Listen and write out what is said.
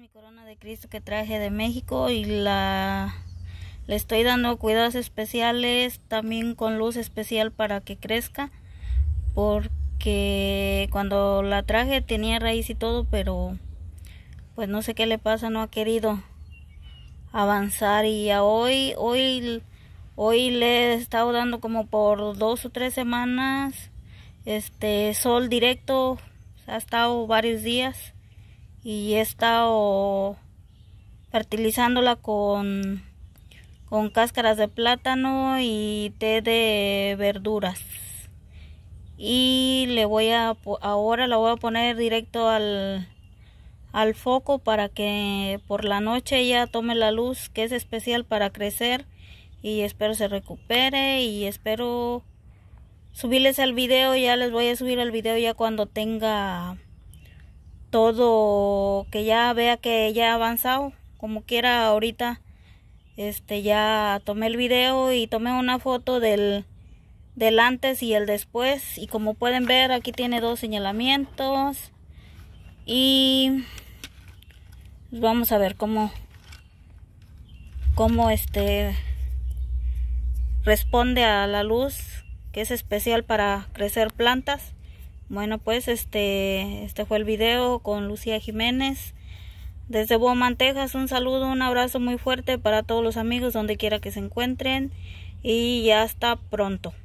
mi corona de Cristo que traje de México y la le estoy dando cuidados especiales también con luz especial para que crezca porque cuando la traje tenía raíz y todo pero pues no sé qué le pasa no ha querido avanzar y hoy hoy hoy le he estado dando como por dos o tres semanas este sol directo ha estado varios días y he estado fertilizándola con, con cáscaras de plátano y té de verduras y le voy a ahora la voy a poner directo al al foco para que por la noche ya tome la luz que es especial para crecer y espero se recupere y espero subirles el video ya les voy a subir el video ya cuando tenga todo que ya vea que ya ha avanzado como quiera ahorita este ya tomé el video y tomé una foto del del antes y el después y como pueden ver aquí tiene dos señalamientos y pues vamos a ver cómo cómo este responde a la luz que es especial para crecer plantas bueno, pues este, este fue el video con Lucía Jiménez. Desde Boa Texas, un saludo, un abrazo muy fuerte para todos los amigos donde quiera que se encuentren y ya hasta pronto.